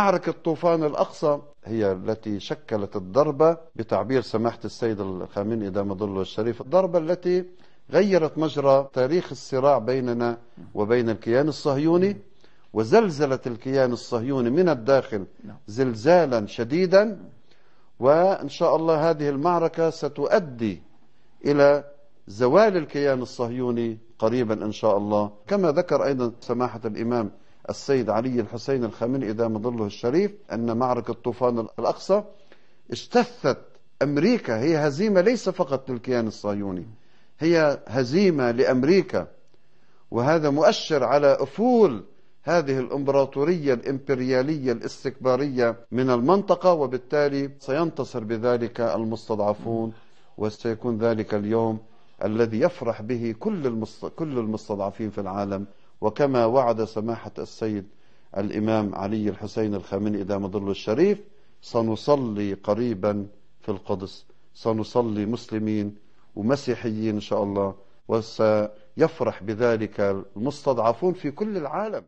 معركة طوفان الأقصى هي التي شكلت الضربة بتعبير سماحة السيد الخامنئي دام ظله الشريف الضربة التي غيرت مجرى تاريخ الصراع بيننا وبين الكيان الصهيوني وزلزلت الكيان الصهيوني من الداخل زلزالا شديدا وإن شاء الله هذه المعركة ستؤدي إلى زوال الكيان الصهيوني قريبا إن شاء الله كما ذكر أيضا سماحة الإمام السيد علي الحسين الخامنئي دام ظله الشريف أن معركة طوفان الأقصى اجتثت أمريكا هي هزيمة ليس فقط للكيان الصهيوني هي هزيمة لأمريكا وهذا مؤشر على أفول هذه الامبراطوريه الامبرياليه الاستكباريه من المنطقه وبالتالي سينتصر بذلك المستضعفون وسيكون ذلك اليوم الذي يفرح به كل كل المستضعفين في العالم وكما وعد سماحة السيد الإمام علي الحسين الخامنئي دام مضل الشريف سنصلي قريبا في القدس سنصلي مسلمين ومسيحيين إن شاء الله وسيفرح بذلك المستضعفون في كل العالم